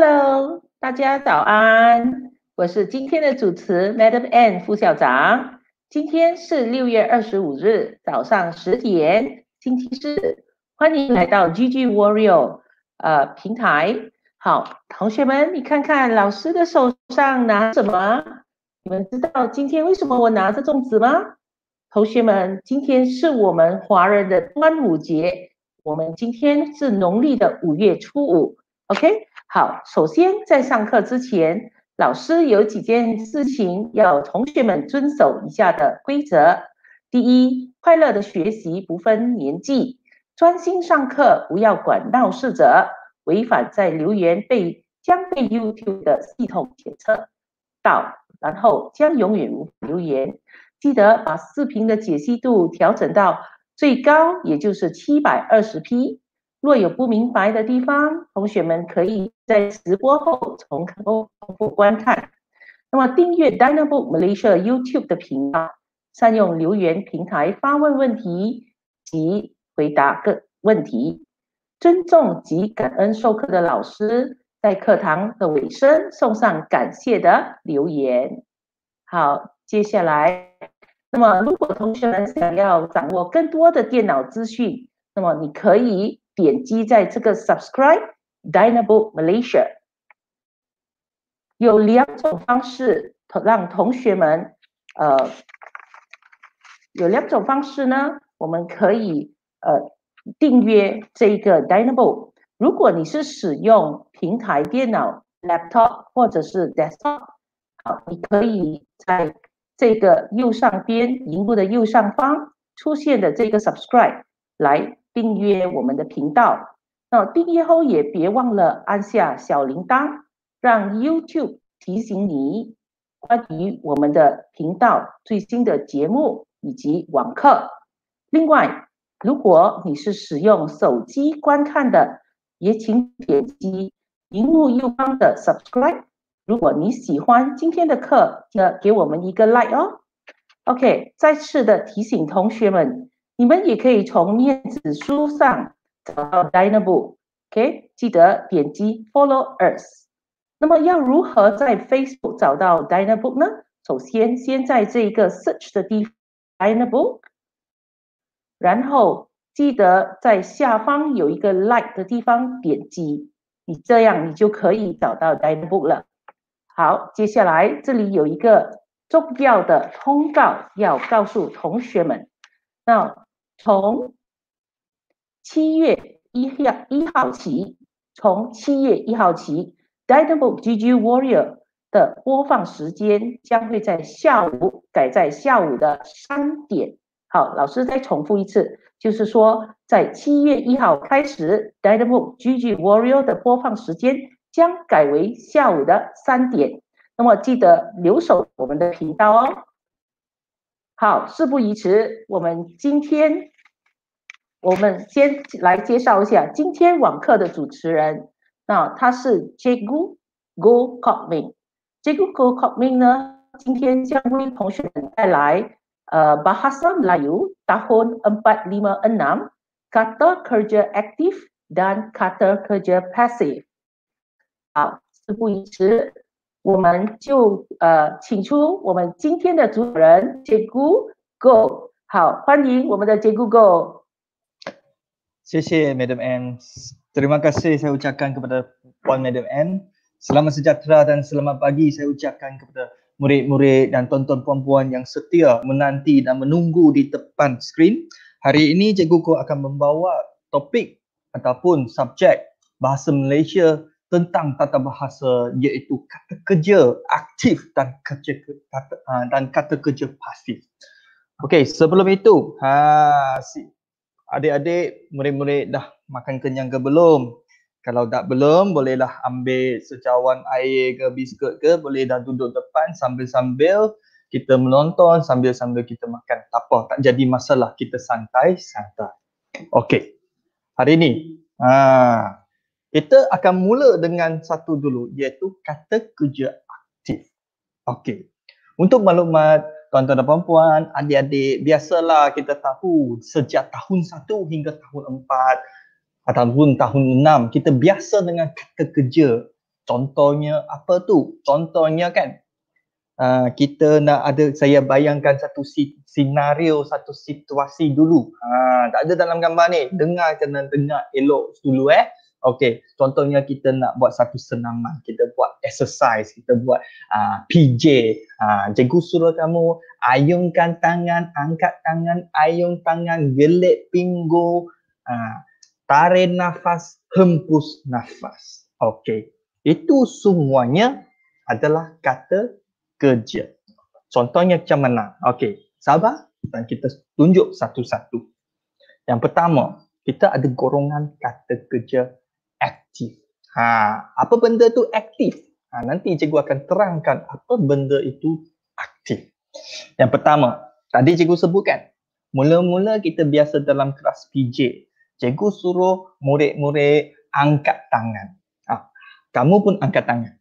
Hello，大家早安，我是今天的主持 Madam N 副校长。今天是六月二十五日早上十点，星期四，欢迎来到 GG Warrior 呃平台。好，同学们，你看看老师的手上拿什么？你们知道今天为什么我拿着粽子吗？同学们，今天是我们华人的端午节，我们今天是农历的五月初五，OK。好，首先在上课之前，老师有几件事情要同学们遵守一下的规则。第一，快乐的学习不分年纪，专心上课，不要管闹事者。违反在留言被将被 YouTube 的系统检测到，然后将永远无留言。记得把视频的解析度调整到最高，也就是七百二十 P。若有不明白的地方，同学们可以在直播后重重复观看。那么，订阅 Dinabook Malaysia YouTube 的频道，善用留言平台发问问题及回答各问题，尊重及感恩授课的老师，在课堂的尾声送上感谢的留言。好，接下来，那么如果同学们想要掌握更多的电脑资讯，那么你可以。点击在这个 Subscribe Dinabo Malaysia，有两种方式让同学们呃，有两种方式呢，我们可以呃订阅这一个 Dinabo。如果你是使用平台电脑 （laptop） 或者是 desktop，好，你可以在这个右上边荧幕的右上方出现的这个 Subscribe 来。订阅我们的频道，那订阅后也别忘了按下小铃铛，让 YouTube 提醒你关于我们的频道最新的节目以及网课。另外，如果你是使用手机观看的，也请点击屏幕右方的 Subscribe。如果你喜欢今天的课，那给我们一个 Like 哦。OK，再次的提醒同学们。你们也可以从电子书上找到 Dinabook，OK，记得点击 Follow e s r 那么要如何在 Facebook 找到 Dinabook 呢？首先，先在这一个 Search 的地方 Dinabook，然后记得在下方有一个 Like 的地方点击，你这样你就可以找到 Dinabook 了。好，接下来这里有一个重要的通告要告诉同学们，那。从七月一一号起，从七月一号起，《d e a d o o k GG Warrior》的播放时间将会在下午改在下午的三点。好，老师再重复一次，就是说，在七月一号开始，《d e a d o o k GG Warrior》的播放时间将改为下午的三点。那么记得留守我们的频道哦。好，事不宜迟，我们今天，我们先来介绍一下今天网课的主持人。那他是 Jigu j Go g o c m g o 哥 o c o m i n g 呢，今天将为同学们带来，呃，Bahasa Melayu tahun empat lima enam kata kerja aktif dan kata kerja p a s s i v e 好，事不宜迟。我们就呃请出我们今天的主人杰姑 Go，好，欢迎我们的杰姑 Go。谢谢 Madam a n n terima kasih saya ucapkan kepada Puan Madam a n Selamat sejahtera dan selamat pagi saya ucapkan kepada murid-murid dan tonton puan-puan yang setia menanti dan menunggu di depan skrin. Hari ini Cikgu Ko akan membawa topik ataupun subjek Bahasa Malaysia tentang tata bahasa iaitu kata kerja aktif dan kerja kata, uh, dan kata kerja pasif. Okey, sebelum itu, ha si adik-adik, murid-murid dah makan kenyang ke belum? Kalau tak belum, bolehlah ambil secawan air ke biskut ke, boleh dah duduk depan sambil-sambil kita menonton sambil-sambil kita makan. Tak apa, tak jadi masalah. Kita santai-santai. Okey. Hari ini. ha, kita akan mula dengan satu dulu iaitu kata kerja aktif. Okey. Untuk maklumat tuan-tuan dan puan-puan, adik-adik, biasalah kita tahu sejak tahun 1 hingga tahun 4 ataupun tahun 6 kita biasa dengan kata kerja. Contohnya apa tu? Contohnya kan Uh, kita nak ada saya bayangkan satu senario satu situasi dulu. Ha tak ada dalam gambar ni. Dengar kena dengar elok dulu eh. Okey, contohnya kita nak buat satu senaman, kita buat exercise, kita buat uh, ah, PJ. Uh, ah, cikgu suruh kamu ayunkan tangan, angkat tangan, ayun tangan, gelik pinggul, uh, ah, tarik nafas, hempus nafas. Okey, itu semuanya adalah kata kerja. Contohnya macam mana? Okey, sabar dan kita tunjuk satu-satu. Yang pertama, kita ada gorongan kata kerja aktif. Ha, apa benda tu aktif? Ha, nanti cikgu akan terangkan apa benda itu aktif. Yang pertama, tadi cikgu sebutkan, mula-mula kita biasa dalam kelas PJ, cikgu suruh murid-murid angkat tangan. Ha, kamu pun angkat tangan.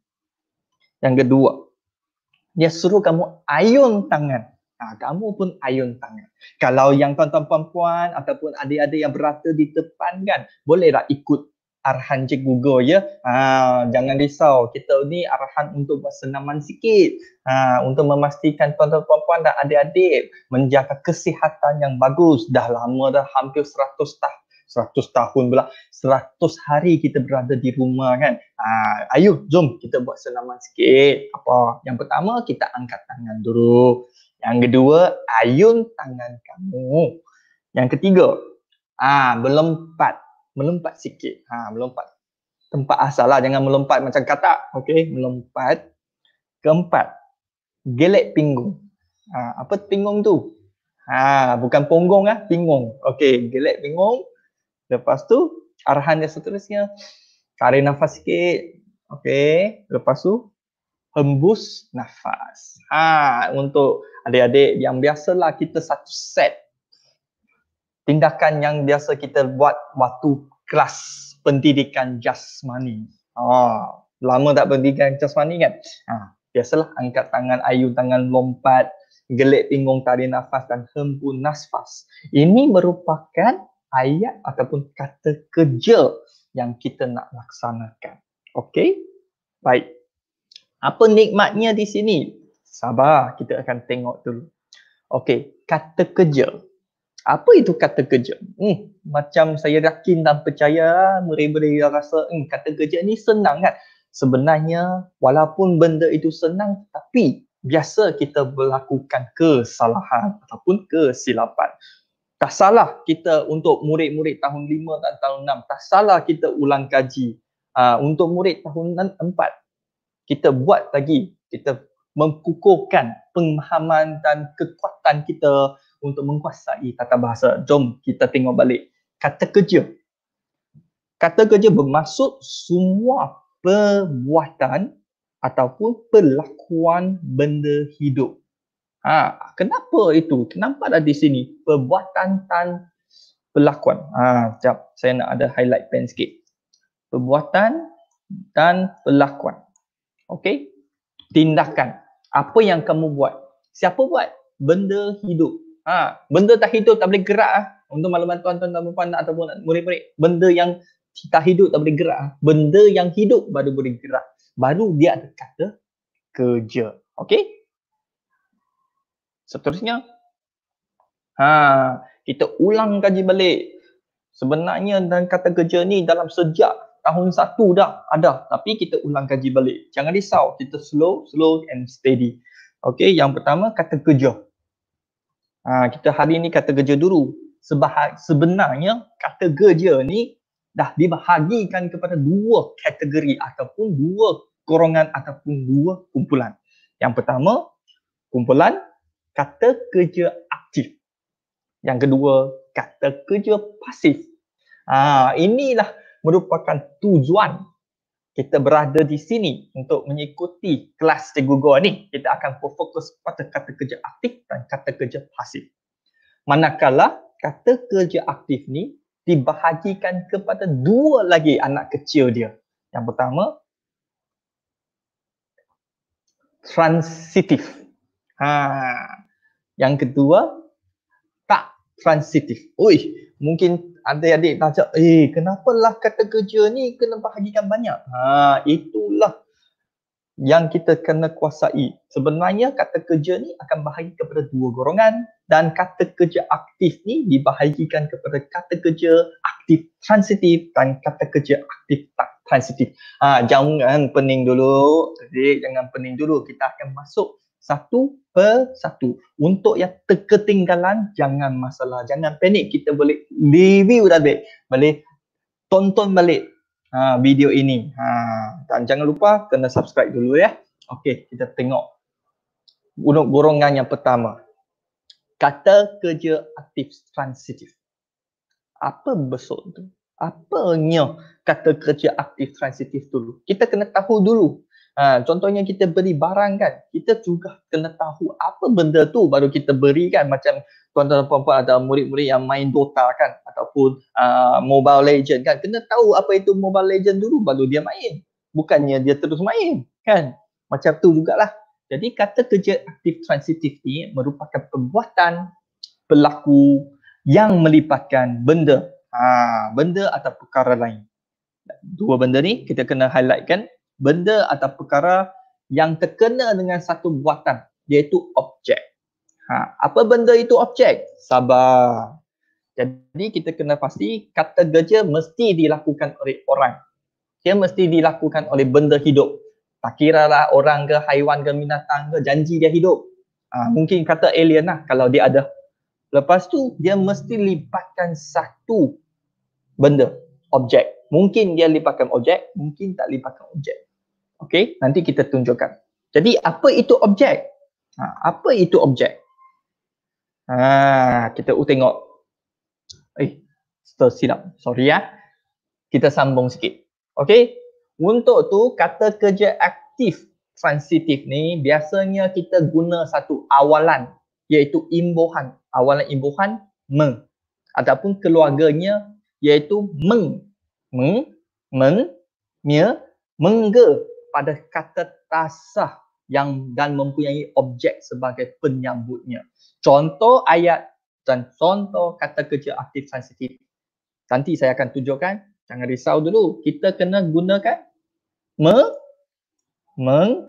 Yang kedua, dia suruh kamu ayun tangan. Ha, kamu pun ayun tangan. Kalau yang tuan-tuan puan-puan ataupun adik-adik yang berada di depan kan, bolehlah ikut arahan cik Google ya. Ha, jangan risau, kita ni arahan untuk bersenaman sikit. Ha, untuk memastikan tuan-tuan puan-puan dan adik-adik menjaga kesihatan yang bagus. Dah lama dah hampir 100 tahun. 100 tahun pula, 100 hari kita berada di rumah kan. Ha, ayo, jom kita buat senaman sikit. Apa? Yang pertama, kita angkat tangan dulu. Yang kedua, ayun tangan kamu. Yang ketiga, ah ha, belempat melompat sikit. Ha, melompat tempat asal lah. Jangan melompat macam kata. Okay, melompat. Keempat, gelek pinggung. Ha, apa pinggung tu? Ha, bukan ponggong lah, pinggung. Okay, gelek pinggung. Lepas tu, arahan dia seterusnya. Tarik nafas sikit. Okay, lepas tu, hembus nafas. Ha, untuk adik-adik yang biasalah kita satu set tindakan yang biasa kita buat waktu kelas pendidikan jasmani. Oh, lama tak pendidikan jasmani kan? Ha, biasalah angkat tangan, ayu tangan, lompat, gelik pinggung, tarik nafas dan hempun nafas. Ini merupakan ayat ataupun kata kerja yang kita nak laksanakan. Okey? Baik. Apa nikmatnya di sini? Sabar, kita akan tengok dulu. Okey, kata kerja apa itu kata kerja? Hmm, macam saya yakin dan percaya, mereka-mereka rasa hmm, kata kerja ni senang kan? Sebenarnya, walaupun benda itu senang, tapi biasa kita melakukan kesalahan ataupun kesilapan. Tak salah kita untuk murid-murid tahun lima dan tahun enam. tak salah kita ulang kaji. Uh, untuk murid tahun empat. kita buat lagi, kita mengukuhkan pemahaman dan kekuatan kita untuk menguasai tata bahasa. Jom kita tengok balik kata kerja. Kata kerja bermaksud semua perbuatan ataupun perlakuan benda hidup. Ha, kenapa itu? Kenapa ada di sini perbuatan dan perlakuan? Ha, sekejap, saya nak ada highlight pen sikit. Perbuatan dan perlakuan. Okey? Tindakan. Apa yang kamu buat? Siapa buat? Benda hidup. Ha, benda tak hidup tak boleh gerak ah. Untuk maklumat tuan-tuan dan puan ataupun murid-murid, benda yang tak hidup tak boleh gerak ah. Benda yang hidup baru boleh gerak. Baru dia ada kata kerja. Okey? Seterusnya ha, kita ulang kaji balik. Sebenarnya dan kata kerja ni dalam sejak tahun satu dah ada tapi kita ulang kaji balik. Jangan risau, kita slow, slow and steady. Okey, yang pertama kata kerja. Ha, kita hari ni kata kerja dulu. Sebah, sebenarnya kata kerja ni dah dibahagikan kepada dua kategori ataupun dua korongan ataupun dua kumpulan. Yang pertama, kumpulan kata kerja aktif. Yang kedua, kata kerja pasif. Ha, inilah merupakan tujuan kita berada di sini untuk mengikuti kelas Cikgu Goa ni, kita akan fokus pada kata kerja aktif dan kata kerja pasif. Manakala kata kerja aktif ni dibahagikan kepada dua lagi anak kecil dia. Yang pertama, transitif. Ha. Yang kedua, tak transitif. Ui, mungkin ada adik tanya, eh kenapa lah kata kerja ni kena bahagikan banyak? Ha, itulah yang kita kena kuasai. Sebenarnya kata kerja ni akan bahagi kepada dua golongan dan kata kerja aktif ni dibahagikan kepada kata kerja aktif transitif dan kata kerja aktif tak transitif. Ha, jangan pening dulu, adik, jangan pening dulu. Kita akan masuk satu per satu. Untuk yang terketinggalan, jangan masalah. Jangan panik. Kita boleh review dah baik. Boleh tonton balik ha, video ini. Ha, dan jangan lupa kena subscribe dulu ya. Okey, kita tengok untuk gorongan yang pertama. Kata kerja aktif transitif. Apa besok tu? Apanya kata kerja aktif transitif dulu? Kita kena tahu dulu Ha, contohnya kita beri barang kan, kita juga kena tahu apa benda tu baru kita berikan macam tuan-tuan dan puan-puan ada murid-murid yang main Dota kan ataupun uh, Mobile Legend kan, kena tahu apa itu Mobile Legend dulu baru dia main. Bukannya dia terus main kan. Macam tu jugalah. Jadi kata kerja aktif transitif ni merupakan perbuatan pelaku yang melipatkan benda. Ha, benda atau perkara lain. Dua benda ni kita kena highlightkan benda atau perkara yang terkena dengan satu buatan iaitu objek. Ha, apa benda itu objek? Sabar. Jadi kita kena pasti kata kerja mesti dilakukan oleh orang. Dia mesti dilakukan oleh benda hidup. Tak kira lah orang ke haiwan ke binatang ke janji dia hidup. Ha, mungkin kata alien lah kalau dia ada. Lepas tu dia mesti lipatkan satu benda, objek. Mungkin dia lipatkan objek, mungkin tak lipatkan objek. Okay, nanti kita tunjukkan. Jadi apa itu objek? Ha, apa itu objek? Ha, kita tengok. Eh, tersilap. Sorry ya. Kita sambung sikit. Okay, untuk tu kata kerja aktif transitif ni biasanya kita guna satu awalan iaitu imbuhan. Awalan imbuhan meng ataupun keluarganya iaitu meng meng meng mia mengge pada kata tasah yang dan mempunyai objek sebagai penyambutnya. Contoh ayat dan contoh kata kerja aktif sensitif. Nanti saya akan tunjukkan. Jangan risau dulu. Kita kena gunakan me, meng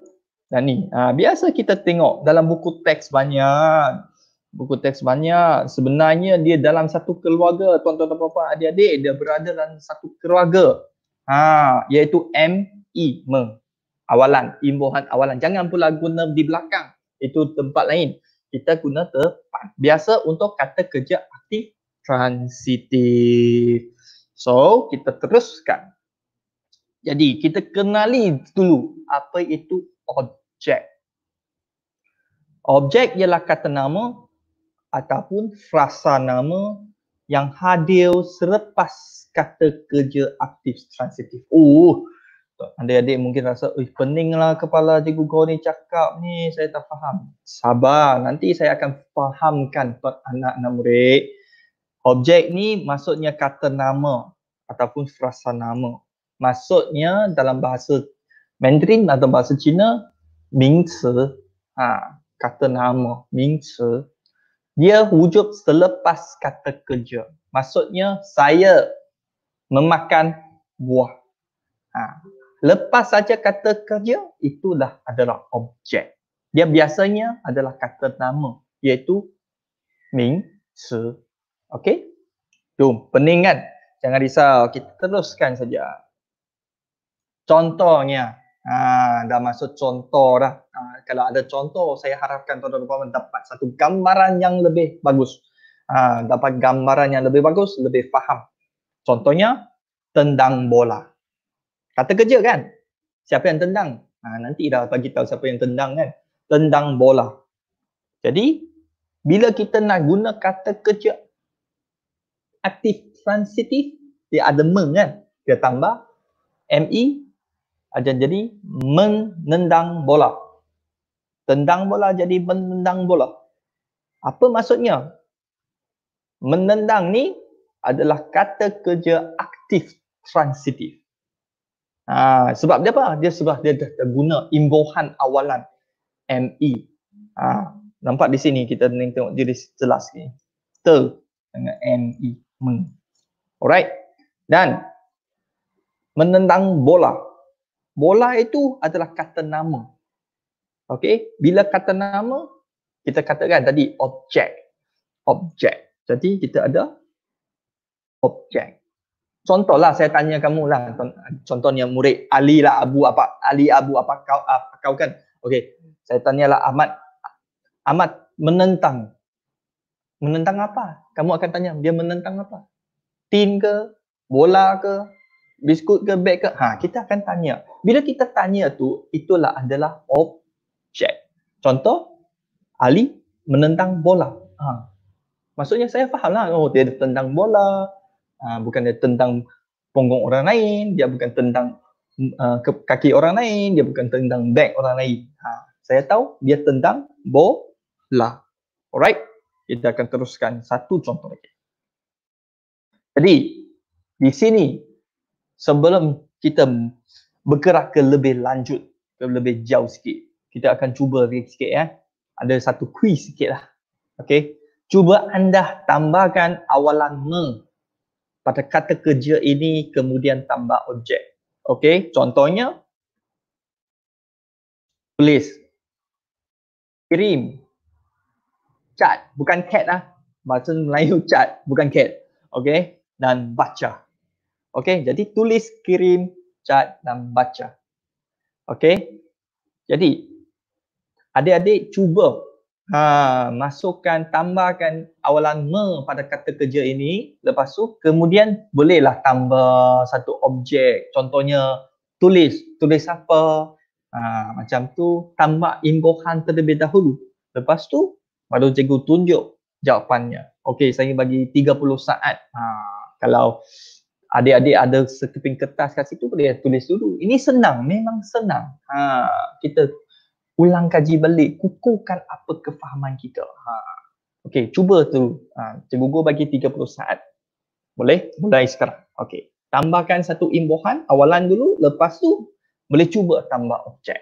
dan ni. Ha, biasa kita tengok dalam buku teks banyak. Buku teks banyak. Sebenarnya dia dalam satu keluarga. Tuan-tuan dan puan-puan adik-adik. Dia berada dalam satu keluarga. Ha, iaitu M, E, meng awalan, imbuhan awalan. Jangan pula guna di belakang. Itu tempat lain. Kita guna depan. Biasa untuk kata kerja aktif transitif. So, kita teruskan. Jadi, kita kenali dulu apa itu objek. Objek ialah kata nama ataupun frasa nama yang hadir selepas kata kerja aktif transitif. Oh, Adik-adik mungkin rasa, "Uih, lah kepala cikgu kau ni cakap ni, saya tak faham." Sabar, nanti saya akan fahamkan per anak dan murid. Objek ni maksudnya kata nama ataupun frasa nama. Maksudnya dalam bahasa Mandarin atau bahasa Cina, mingzi, ha, kata nama, mingzi. Dia wujud selepas kata kerja. Maksudnya saya memakan buah. Ha, lepas saja kata kerja itulah adalah objek dia biasanya adalah kata nama iaitu ming se okey jom pening kan jangan risau kita teruskan saja contohnya ha, dah masuk contoh dah ha, kalau ada contoh saya harapkan tuan-tuan dapat satu gambaran yang lebih bagus ha, dapat gambaran yang lebih bagus lebih faham contohnya tendang bola kata kerja kan siapa yang tendang ha, nanti dah bagi tahu siapa yang tendang kan tendang bola jadi bila kita nak guna kata kerja aktif transitif dia ada meng kan dia tambah me ada ah, jadi menendang bola tendang bola jadi menendang bola apa maksudnya menendang ni adalah kata kerja aktif transitif Ha, sebab dia apa? Dia sebab dia dah guna imbuhan awalan ME. Ha, nampak di sini kita ni tengok diri jelas ni. Ter dengan ME. Meng. Hmm. Alright. Dan menendang bola. Bola itu adalah kata nama. Okey, bila kata nama kita katakan tadi objek. Objek. Jadi kita ada objek contohlah saya tanya kamu lah contohnya murid Ali lah Abu apa Ali Abu apa kau ah, apa kau kan okey saya tanyalah Ahmad Ahmad menentang menentang apa kamu akan tanya dia menentang apa tin ke bola ke biskut ke beg ke ha kita akan tanya bila kita tanya tu itulah adalah objek contoh Ali menentang bola ha maksudnya saya fahamlah oh dia tentang bola Ah, bukan dia tentang punggung orang lain, dia bukan tentang uh, kaki orang lain, dia bukan tentang back orang lain. Ha, saya tahu dia tentang bola. Alright, kita akan teruskan satu contoh lagi. Jadi, di sini sebelum kita bergerak ke lebih lanjut, ke lebih jauh sikit, kita akan cuba sikit ya. Ada satu quiz sikit lah. Okay. Cuba anda tambahkan awalan me pada kata kerja ini kemudian tambah objek. Okey, contohnya tulis, kirim chat bukan cat lah. Bahasa Melayu chat bukan cat. Okey, dan baca. Okey, jadi tulis kirim chat dan baca. Okey. Jadi adik-adik cuba ha, masukkan tambahkan awalan me pada kata kerja ini lepas tu kemudian bolehlah tambah satu objek contohnya tulis tulis apa ha, macam tu tambah imbuhan terlebih dahulu lepas tu baru cikgu tunjuk jawapannya okey saya bagi 30 saat ha, kalau adik-adik ada sekeping kertas kat situ boleh tulis dulu ini senang memang senang ha, kita ulang kaji balik, kukuhkan apa kefahaman kita. Ha. Okey, cuba tu. Ha. Cikgu Go bagi 30 saat. Boleh? Mulai sekarang. Okey. Tambahkan satu imbuhan awalan dulu, lepas tu boleh cuba tambah objek.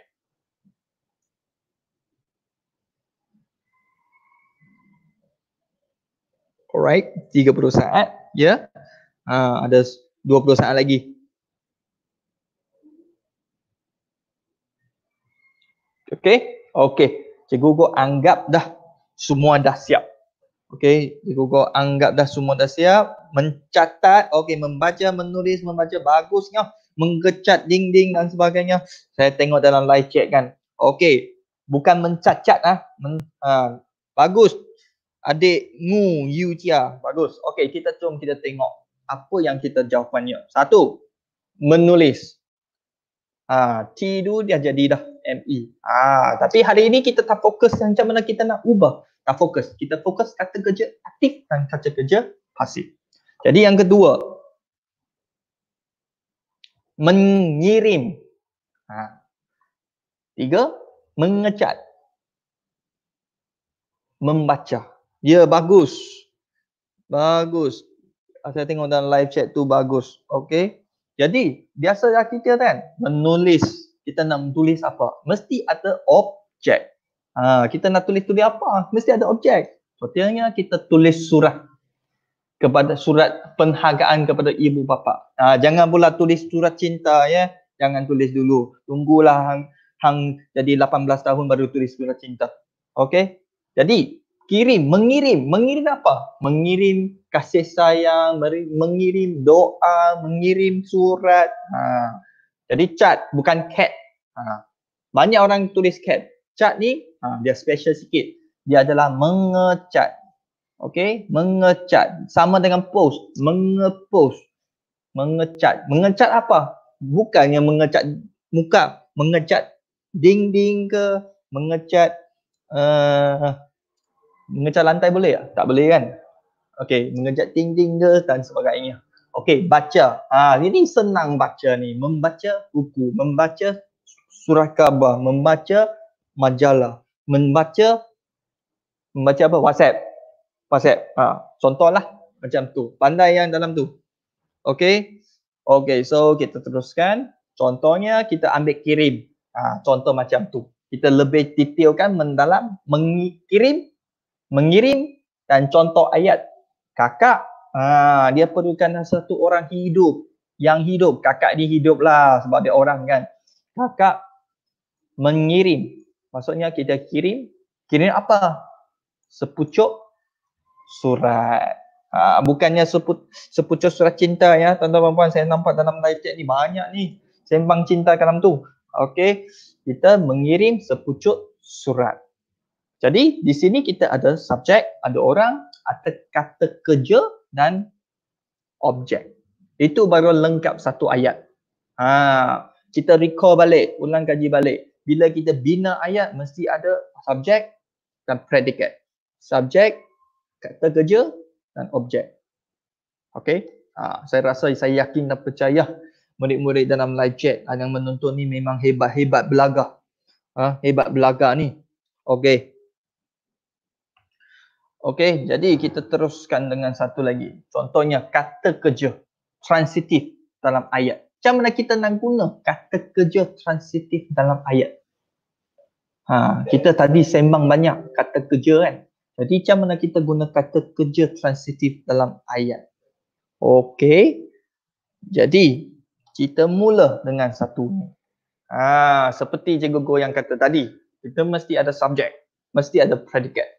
Alright, 30 saat. Ya. Yeah. Ha, ada 20 saat lagi. Okay? Okay. Cikgu Go anggap dah semua dah siap. Okay? Cikgu Go anggap dah semua dah siap. Mencatat, okay, membaca, menulis, membaca, bagus. bagusnya. Menggecat dinding dan sebagainya. Saya tengok dalam live chat kan. Okay. Bukan mencacat lah. Men, ah, bagus. Adik Ngu Yu Bagus. Okay, kita jom kita tengok apa yang kita jawapannya. Satu, menulis. Ah, uh, T dia jadi dah. MME. Ah, tapi hari ini kita tak fokus yang macam mana kita nak ubah. Tak fokus. Kita fokus kata kerja aktif dan kata kerja pasif. Jadi yang kedua, mengirim. Ha. Tiga, mengecat. Membaca. Ya, bagus. Bagus. Saya tengok dalam live chat tu bagus. Okay. Jadi, biasa kita kan menulis kita nak tulis apa? Mesti ada objek. Ha, kita nak tulis-tulis apa? Mesti ada objek. Contohnya kita tulis surat kepada surat penghargaan kepada ibu bapa. Ha, jangan pula tulis surat cinta ya. Jangan tulis dulu. Tunggulah hang, hang jadi 18 tahun baru tulis surat cinta. Okey? Jadi kirim, mengirim, mengirim apa? Mengirim kasih sayang, mengirim doa, mengirim surat. Ha. Jadi cat bukan cat. Ha. Banyak orang tulis cat. Cat ni ha, dia special sikit. Dia adalah mengecat. Okay, mengecat. Sama dengan post. Mengepost. Mengecat. Mengecat apa? Bukannya mengecat muka. Mengecat dinding ke? Mengecat uh, eh, mengecat lantai boleh tak? Tak boleh kan? Okay, mengecat dinding ke dan sebagainya. Okey, baca. Ah, ha, ini senang baca ni. Membaca buku, membaca surah khabar, membaca majalah, membaca membaca apa? WhatsApp. WhatsApp. Ha, contohlah macam tu. Pandai yang dalam tu. Okey. Okey, so kita teruskan. Contohnya kita ambil kirim. Ha, contoh macam tu. Kita lebih detailkan mendalam mengirim, mengirim dan contoh ayat kakak Ha, dia perlukan satu orang hidup yang hidup. Kakak dia hidup lah sebab dia orang kan. Kakak mengirim. Maksudnya kita kirim. Kirim apa? Sepucuk surat. Ha, bukannya seput, sepucuk surat cinta ya. Tuan-tuan dan puan saya nampak dalam live chat ni banyak ni. Sembang cinta dalam tu. Okey. Kita mengirim sepucuk surat. Jadi di sini kita ada subjek, ada orang, ada kata kerja, dan objek. Itu baru lengkap satu ayat. Ha, kita recall balik, ulang kaji balik. Bila kita bina ayat, mesti ada subjek dan predikat. Subjek, kata kerja dan objek. Okay? Ha, saya rasa saya yakin dan percaya murid-murid dalam live chat yang menonton ni memang hebat-hebat belaga. Ha, hebat belaga ni. Okay. Okey, jadi kita teruskan dengan satu lagi. Contohnya kata kerja transitif dalam ayat. Macam mana kita nak guna kata kerja transitif dalam ayat? Ha, kita tadi sembang banyak kata kerja kan. Jadi macam mana kita guna kata kerja transitif dalam ayat? Okey. Jadi kita mula dengan satu ni. Ha, seperti cikgu Go yang kata tadi, kita mesti ada subjek, mesti ada predikat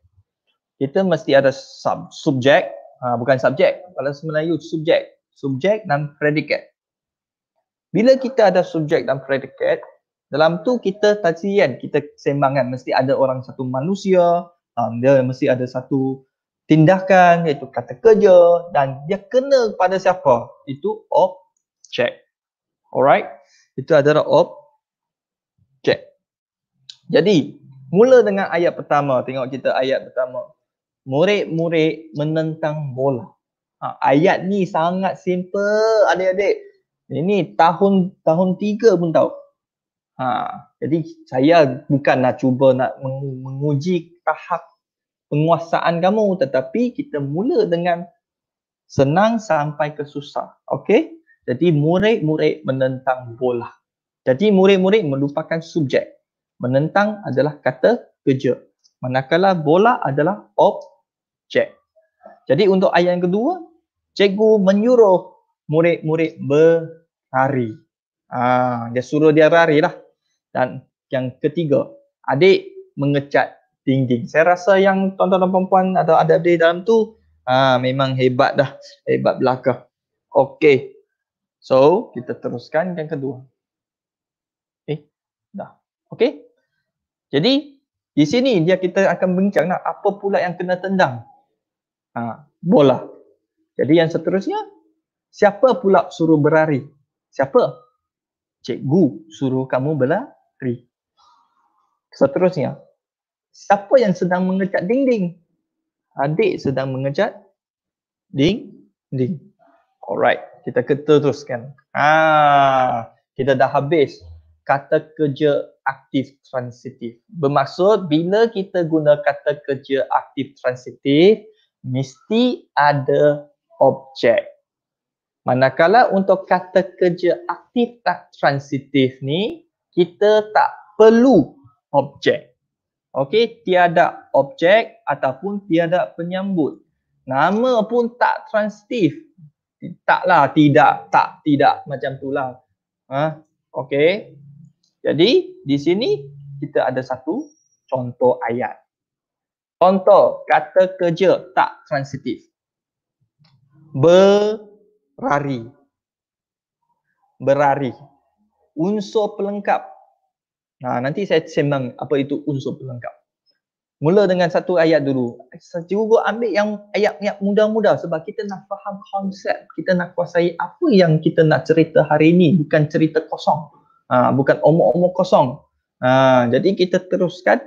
kita mesti ada sub, subjek, uh, ha, bukan subjek. Kalau Melayu subjek, subjek dan predikat. Bila kita ada subjek dan predikat, dalam tu kita tajian, kita sembangan mesti ada orang satu manusia, um, dia mesti ada satu tindakan iaitu kata kerja dan dia kena kepada siapa? Itu objek. Alright. Itu adalah objek. Jadi, mula dengan ayat pertama, tengok kita ayat pertama murid-murid menentang bola. Ha, ayat ni sangat simple adik-adik. Ini tahun tahun tiga pun tahu. Ha, jadi saya bukan nak cuba nak menguji tahap penguasaan kamu tetapi kita mula dengan senang sampai ke susah. Okey? Jadi murid-murid menentang bola. Jadi murid-murid melupakan subjek. Menentang adalah kata kerja. Manakala bola adalah objek check. Jadi untuk ayat yang kedua, cikgu menyuruh murid-murid berlari. Ah, dia suruh dia lari lah. Dan yang ketiga, adik mengecat dinding. Saya rasa yang tuan-tuan dan puan atau ada adik dalam tu ah, memang hebat dah. Hebat belaka. Okay. So, kita teruskan yang kedua. Eh, dah. Okay. Jadi, di sini dia kita akan bincang nak apa pula yang kena tendang ha, bola. Jadi yang seterusnya, siapa pula suruh berari? Siapa? Cikgu suruh kamu berlari. Seterusnya, siapa yang sedang mengecat dinding? Adik sedang mengecat dinding. Alright, kita teruskan. Ha, kita dah habis kata kerja aktif transitif. Bermaksud bila kita guna kata kerja aktif transitif, mesti ada objek. Manakala untuk kata kerja aktif tak transitif ni, kita tak perlu objek. Okey, tiada objek ataupun tiada penyambut. Nama pun tak transitif. Taklah, tidak, tak, tidak macam itulah. Ha? Okey. Jadi di sini kita ada satu contoh ayat. Contoh kata kerja tak transitif. Berari. Berari. Unsur pelengkap. Nah, ha, nanti saya sembang apa itu unsur pelengkap. Mula dengan satu ayat dulu. Saya juga ambil yang ayat-ayat mudah-mudah sebab kita nak faham konsep. Kita nak kuasai apa yang kita nak cerita hari ini. Bukan cerita kosong. Ha, bukan omong-omong kosong. Ha, jadi kita teruskan.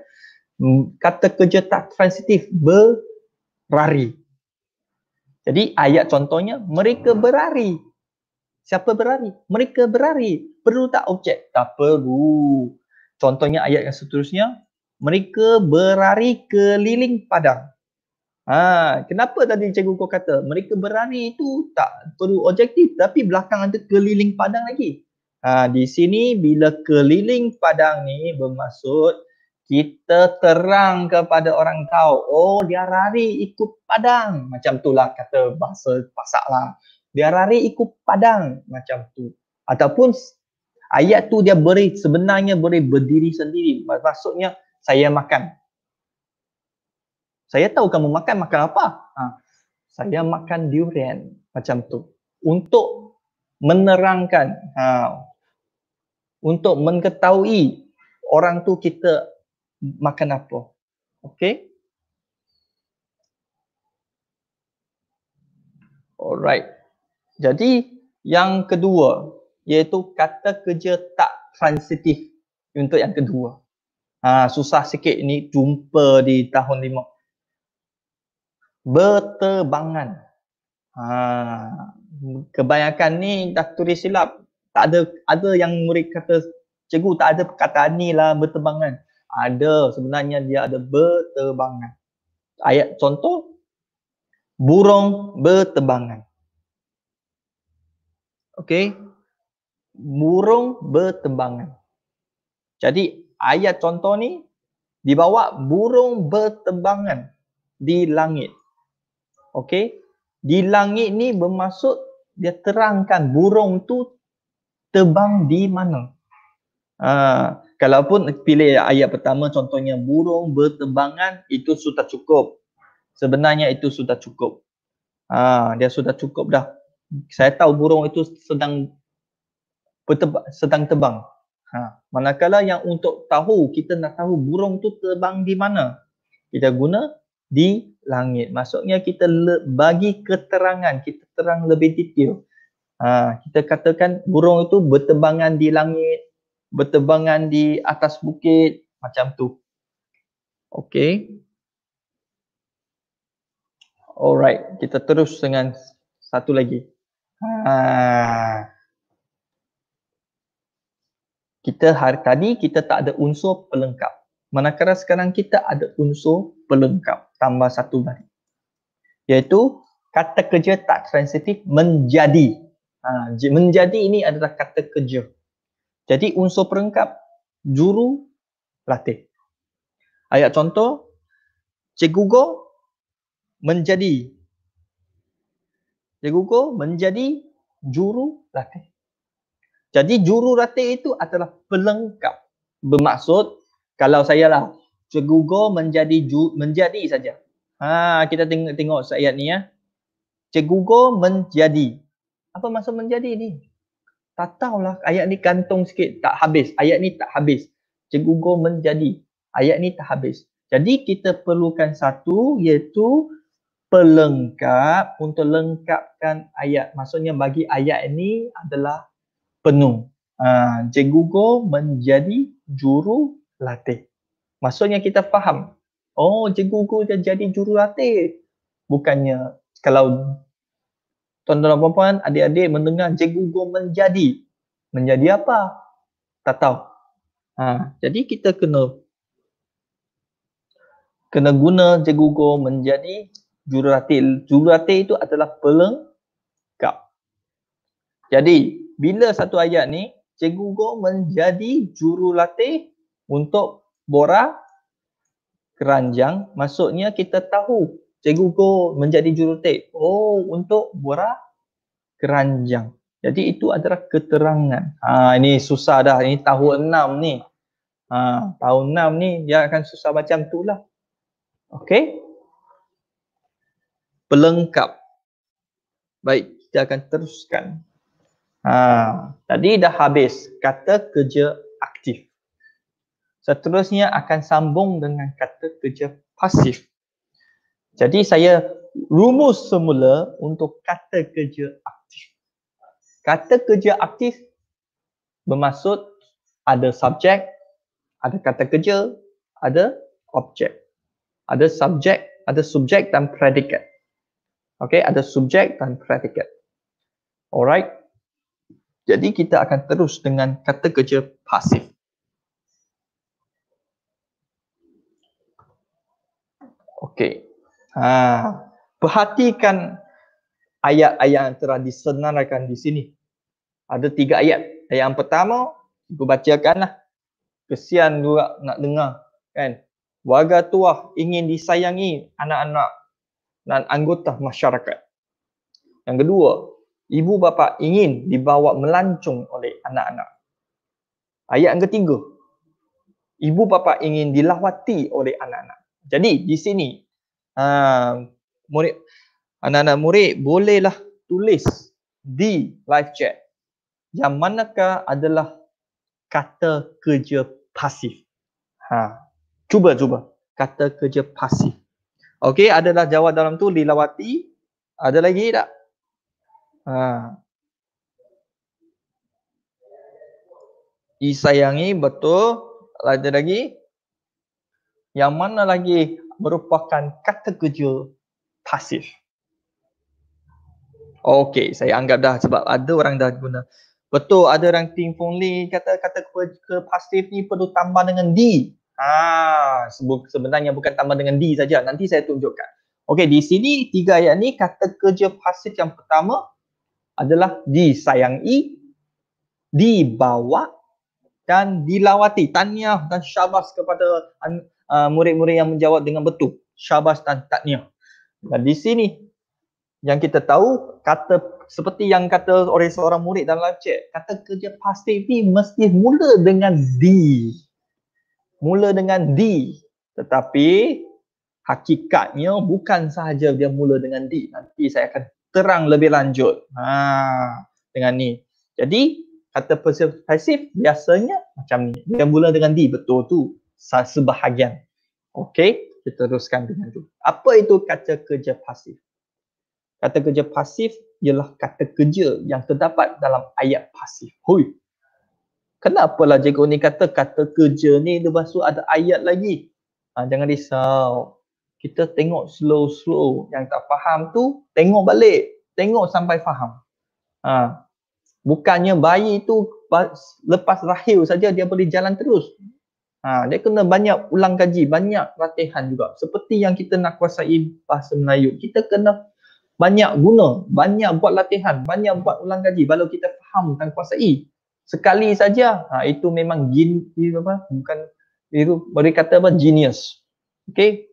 Hmm, kata kerja tak transitif berari. Jadi ayat contohnya mereka berari. Siapa berari? Mereka berari. Perlu tak objek? Tak perlu. Contohnya ayat yang seterusnya mereka berari keliling padang. Ha, kenapa tadi cikgu kau kata mereka berari itu tak perlu objektif tapi belakang ada keliling padang lagi. Ha, di sini bila keliling padang ni bermaksud kita terang kepada orang kau oh dia lari ikut padang macam itulah kata bahasa pasak lah dia lari ikut padang macam tu ataupun ayat tu dia beri sebenarnya beri berdiri sendiri maksudnya saya makan saya tahu kamu makan makan apa ha, saya makan durian macam tu untuk menerangkan ha, untuk mengetahui orang tu kita makan apa. Okay. Alright. Jadi yang kedua iaitu kata kerja tak transitif untuk yang kedua. Ha, susah sikit ni jumpa di tahun lima. Berterbangan. Ha, kebanyakan ni dah tulis silap. Tak ada ada yang murid kata cikgu tak ada perkataan ni lah berterbangan ada sebenarnya dia ada berterbangan ayat contoh burung berterbangan okey burung berterbangan jadi ayat contoh ni dibawa burung berterbangan di langit okey di langit ni bermaksud dia terangkan burung tu terbang di mana ah kalaupun pilih ayat pertama contohnya burung berterbangan itu sudah cukup sebenarnya itu sudah cukup ha, dia sudah cukup dah saya tahu burung itu sedang berterbang, sedang terbang ha, manakala yang untuk tahu kita nak tahu burung tu terbang di mana kita guna di langit maksudnya kita bagi keterangan kita terang lebih detail ha, kita katakan burung itu berterbangan di langit berterbangan di atas bukit macam tu. Okay. Alright, kita terus dengan satu lagi. Ha. Kita hari tadi kita tak ada unsur pelengkap. Manakala sekarang kita ada unsur pelengkap tambah satu lagi. Yaitu kata kerja tak transitif menjadi. Ha, menjadi ini adalah kata kerja. Jadi unsur perengkap juru latih. Ayat contoh, Cikgu Go menjadi Cikgu Go menjadi juru latih. Jadi juru latih itu adalah pelengkap. Bermaksud kalau saya lah Cikgu Go menjadi ju, menjadi saja. Ha, kita tengok tengok ayat ni ya. Cikgu Go menjadi. Apa maksud menjadi ni? Tak tahulah ayat ni kantong sikit tak habis. Ayat ni tak habis. Cikgu Goh menjadi. Ayat ni tak habis. Jadi kita perlukan satu iaitu pelengkap untuk lengkapkan ayat. Maksudnya bagi ayat ini adalah penuh. Uh, Cikgu Goh menjadi juru latih. Maksudnya kita faham. Oh Cikgu Goh jadi juru latih. Bukannya kalau tuan-tuan dan puan-puan, adik-adik mendengar cikgu Goh menjadi. Menjadi apa? Tak tahu. Ha, jadi kita kena kena guna cikgu Goh menjadi jururatih. Jururatih itu adalah pelengkap. Jadi, bila satu ayat ni, cikgu Goh menjadi jurulatih untuk borak keranjang, maksudnya kita tahu cikgu kau menjadi jurutek. Oh, untuk buah keranjang. Jadi itu adalah keterangan. Ha, ini susah dah. Ini tahun enam ni. Ha, tahun enam ni dia akan susah macam tu lah. Okay. Pelengkap. Baik, kita akan teruskan. Ha, tadi dah habis kata kerja aktif. Seterusnya akan sambung dengan kata kerja pasif. Jadi saya rumus semula untuk kata kerja aktif. Kata kerja aktif bermaksud ada subjek, ada kata kerja, ada objek. Ada subjek, ada subjek dan predikat. Okey, ada subjek dan predikat. Alright. Jadi kita akan terus dengan kata kerja pasif. Okey. Ha, perhatikan ayat-ayat yang telah disenaraikan di sini. Ada tiga ayat. Ayat yang pertama, aku bacakanlah. Kesian juga nak dengar. Kan? Warga tuah ingin disayangi anak-anak dan anggota masyarakat. Yang kedua, ibu bapa ingin dibawa melancung oleh anak-anak. Ayat yang ketiga, ibu bapa ingin dilawati oleh anak-anak. Jadi di sini ha, murid anak-anak murid bolehlah tulis di live chat yang manakah adalah kata kerja pasif. Ha. Cuba cuba kata kerja pasif. Okey, adalah jawab dalam tu dilawati. Ada lagi tak? Ha. Isayangi betul. Ada lagi? Yang mana lagi merupakan kata kerja pasif. Okey, saya anggap dah sebab ada orang dah guna. Betul, ada orang Ting Fung Li kata kata kerja pasif ni perlu tambah dengan di. Ah, ha, sebenarnya bukan tambah dengan di saja. Nanti saya tunjukkan. Okey, di sini tiga ayat ni kata kerja pasif yang pertama adalah disayangi, dibawa dan dilawati. Tanya dan syabas kepada Uh, murid-murid yang menjawab dengan betul. Syabas dan takniah. Dan di sini yang kita tahu kata seperti yang kata oleh seorang murid dalam live chat, kata kerja pasti ini mesti mula dengan D. Mula dengan D. Tetapi hakikatnya bukan sahaja dia mula dengan D. Nanti saya akan terang lebih lanjut. Ha, dengan ni. Jadi kata passive, biasanya macam ni. Dia mula dengan D betul tu sebahagian. Okey, kita teruskan dengan tu. Apa itu kata kerja pasif? Kata kerja pasif ialah kata kerja yang terdapat dalam ayat pasif. Hui. kenapa Kenapalah cikgu ni kata kata kerja ni lepas tu ada ayat lagi? Ha, jangan risau. Kita tengok slow-slow. Yang tak faham tu, tengok balik. Tengok sampai faham. Ha. Bukannya bayi tu lepas rahil saja dia boleh jalan terus. Ha, dia kena banyak ulang kaji, banyak latihan juga. Seperti yang kita nak kuasai bahasa Melayu, kita kena banyak guna, banyak buat latihan, banyak buat ulang kaji baru kita faham dan kuasai. Sekali saja, ha, itu memang gin, apa, bukan itu boleh kata apa genius. Okey.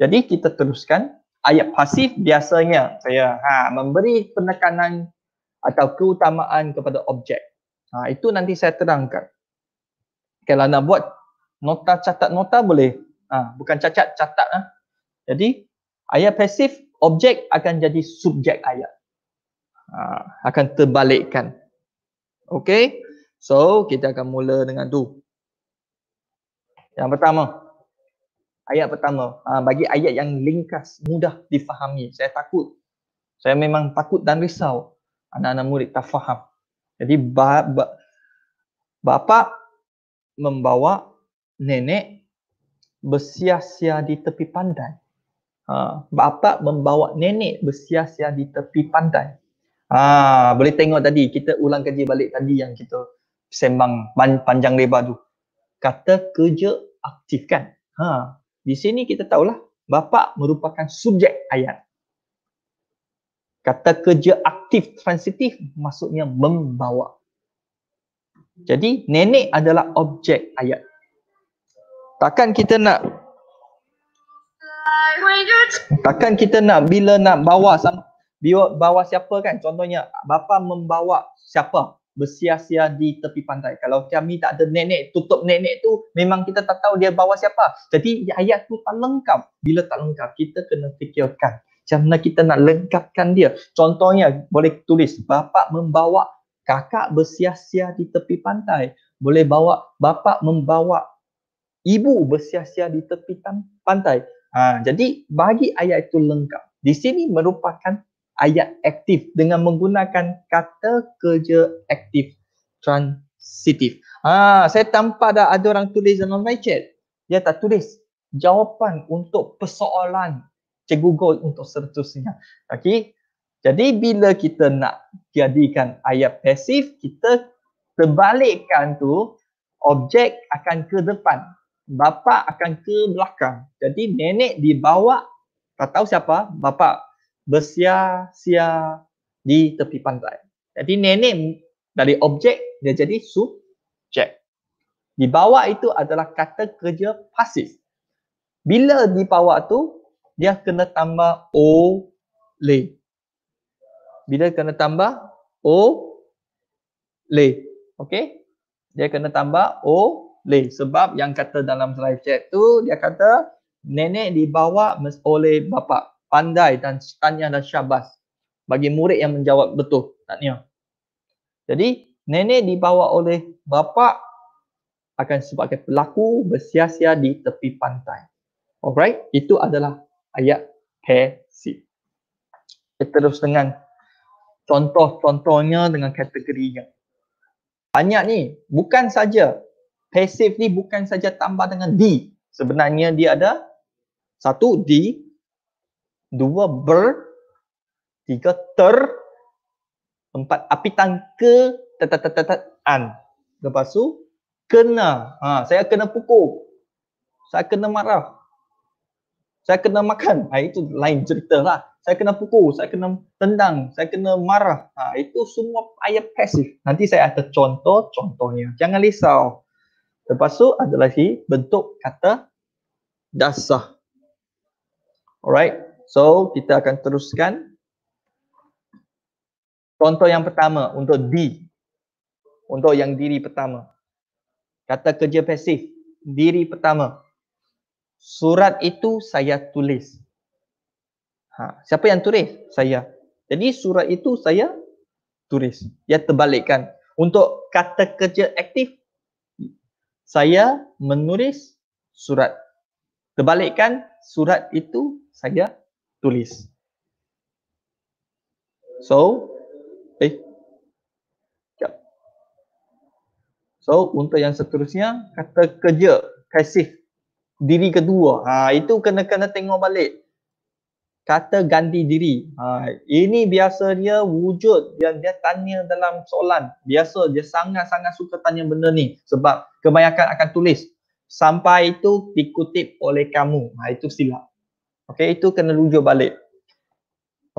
Jadi kita teruskan ayat pasif biasanya saya ha, memberi penekanan atau keutamaan kepada objek. Ha, itu nanti saya terangkan. Kalau nak buat nota catat nota boleh ha, bukan cacat catat ha. jadi ayat pasif objek akan jadi subjek ayat ha, akan terbalikkan okey so kita akan mula dengan tu yang pertama ayat pertama ha, bagi ayat yang ringkas mudah difahami saya takut saya memang takut dan risau anak-anak murid tak faham jadi ba, bapa membawa nenek bersia-sia di tepi pandai. Ha, bapa membawa nenek bersia-sia di tepi pandai. Ha, boleh tengok tadi kita ulang kaji balik tadi yang kita sembang panjang lebar tu. Kata kerja aktif kan? Ha, di sini kita tahulah bapa merupakan subjek ayat. Kata kerja aktif transitif maksudnya membawa. Jadi nenek adalah objek ayat. Takkan kita nak Takkan kita nak bila nak bawa sama bawa siapa kan contohnya bapa membawa siapa bersia-sia di tepi pantai. Kalau kami tak ada nenek tutup nenek tu memang kita tak tahu dia bawa siapa. Jadi ayat tu tak lengkap. Bila tak lengkap kita kena fikirkan macam mana kita nak lengkapkan dia. Contohnya boleh tulis bapa membawa kakak bersia-sia di tepi pantai. Boleh bawa bapa membawa ibu bersiasia di tepi pantai. Ha, jadi bagi ayat itu lengkap. Di sini merupakan ayat aktif dengan menggunakan kata kerja aktif transitif. Ha, saya tampak dah ada orang tulis dalam my chat. Dia tak tulis jawapan untuk persoalan cikgu Gold untuk seterusnya. Okay? Jadi bila kita nak jadikan ayat pasif, kita terbalikkan tu objek akan ke depan bapa akan ke belakang. Jadi nenek dibawa tak tahu siapa, bapa bersia-sia di tepi pantai. Jadi nenek dari objek dia jadi subjek. Dibawa itu adalah kata kerja pasif. Bila dibawa tu dia kena tambah oleh. Bila kena tambah oleh. Okey? Dia kena tambah oleh boleh sebab yang kata dalam live chat tu dia kata nenek dibawa oleh bapa pandai dan tanya dan syabas bagi murid yang menjawab betul tanya jadi nenek dibawa oleh bapa akan sebagai pelaku bersia-sia di tepi pantai alright itu adalah ayat passive kita terus dengan contoh-contohnya dengan kategorinya banyak ni bukan saja passive ni bukan saja tambah dengan di. Sebenarnya dia ada satu di, dua ber, tiga ter, empat api tangke, an. Lepas tu, kena. Ha, saya kena pukul. Saya kena marah. Saya kena makan. Ha, itu lain cerita lah. Saya kena pukul, saya kena tendang, saya kena marah. Ha, itu semua ayat pasif. Nanti saya ada contoh-contohnya. Jangan risau. Lepas tu ada lagi bentuk kata dasah. Alright. So kita akan teruskan. Contoh yang pertama untuk di. Untuk yang diri pertama. Kata kerja pasif. Diri pertama. Surat itu saya tulis. Ha, siapa yang tulis? Saya. Jadi surat itu saya tulis. Dia terbalikkan. Untuk kata kerja aktif, saya menulis surat. Terbalikkan surat itu saya tulis. So, eh. Jap. So, untuk yang seterusnya kata kerja, kasih diri kedua. Ha, itu kena kena tengok balik kata ganti diri. Ha, ini biasanya wujud yang dia tanya dalam soalan. Biasa dia sangat-sangat suka tanya benda ni sebab kebanyakan akan tulis. Sampai itu dikutip oleh kamu. Ha, itu silap. Okey, itu kena rujuk balik.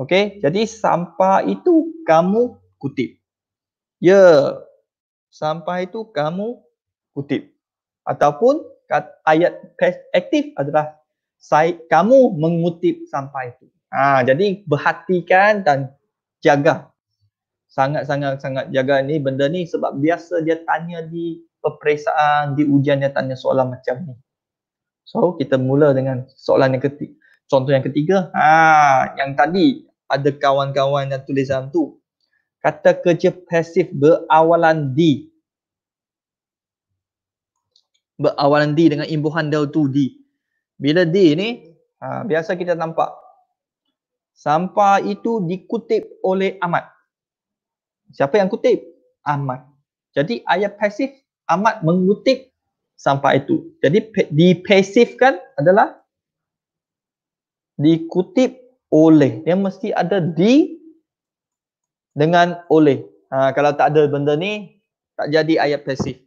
Okey, jadi sampai itu kamu kutip. Ya, yeah. sampai itu kamu kutip. Ataupun kat, ayat aktif adalah saya, kamu mengutip sampai itu. Ha, jadi perhatikan dan jaga. Sangat-sangat sangat jaga ni benda ni sebab biasa dia tanya di peperiksaan, di ujian dia tanya soalan macam ni. So kita mula dengan soalan yang ketiga. Contoh yang ketiga, ha, yang tadi ada kawan-kawan yang tulis dalam tu. Kata kerja pasif berawalan di. Berawalan di dengan imbuhan dia tu di. Bila D ni, ha, biasa kita nampak. Sampah itu dikutip oleh Amat. Siapa yang kutip? Amat. Jadi ayat pasif, Amat mengutip sampah itu. Jadi dipasifkan adalah dikutip oleh. Dia mesti ada di dengan oleh. Ha, kalau tak ada benda ni, tak jadi ayat pasif.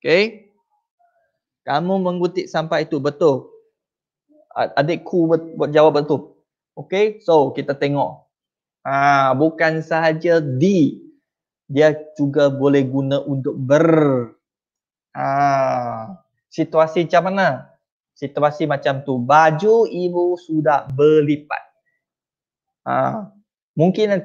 Okay. Kamu mengutip sampai itu betul. Adikku buat jawab betul. Okay, so kita tengok. Ha, bukan sahaja di. Dia juga boleh guna untuk ber. Ha, situasi macam mana? Situasi macam tu. Baju ibu sudah berlipat. Ha, mungkin